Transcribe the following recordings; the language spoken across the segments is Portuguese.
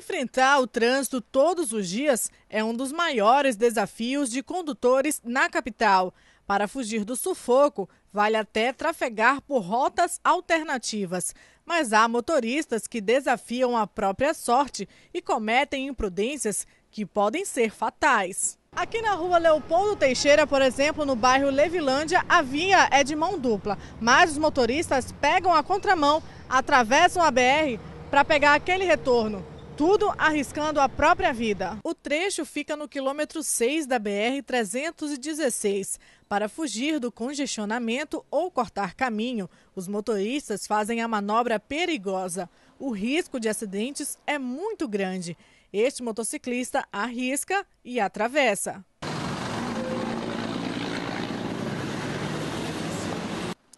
Enfrentar o trânsito todos os dias é um dos maiores desafios de condutores na capital. Para fugir do sufoco, vale até trafegar por rotas alternativas. Mas há motoristas que desafiam a própria sorte e cometem imprudências que podem ser fatais. Aqui na rua Leopoldo Teixeira, por exemplo, no bairro Levilândia, a via é de mão dupla, mas os motoristas pegam a contramão, atravessam a BR para pegar aquele retorno tudo arriscando a própria vida. O trecho fica no quilômetro 6 da BR-316. Para fugir do congestionamento ou cortar caminho, os motoristas fazem a manobra perigosa. O risco de acidentes é muito grande. Este motociclista arrisca e atravessa.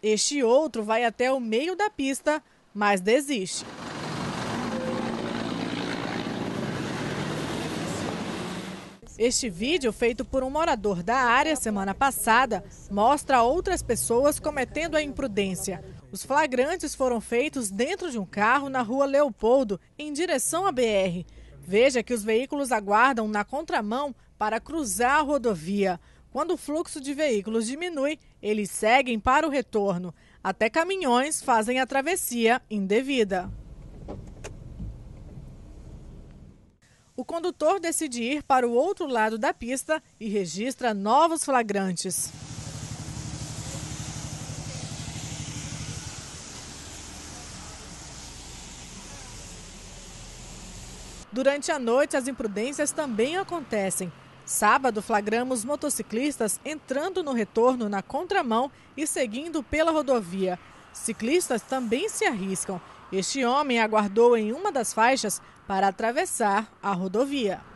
Este outro vai até o meio da pista, mas desiste. Este vídeo, feito por um morador da área semana passada, mostra outras pessoas cometendo a imprudência. Os flagrantes foram feitos dentro de um carro na rua Leopoldo, em direção à BR. Veja que os veículos aguardam na contramão para cruzar a rodovia. Quando o fluxo de veículos diminui, eles seguem para o retorno. Até caminhões fazem a travessia indevida. o condutor decide ir para o outro lado da pista e registra novos flagrantes. Durante a noite, as imprudências também acontecem. Sábado, flagramos motociclistas entrando no retorno na contramão e seguindo pela rodovia. Ciclistas também se arriscam. Este homem aguardou em uma das faixas para atravessar a rodovia.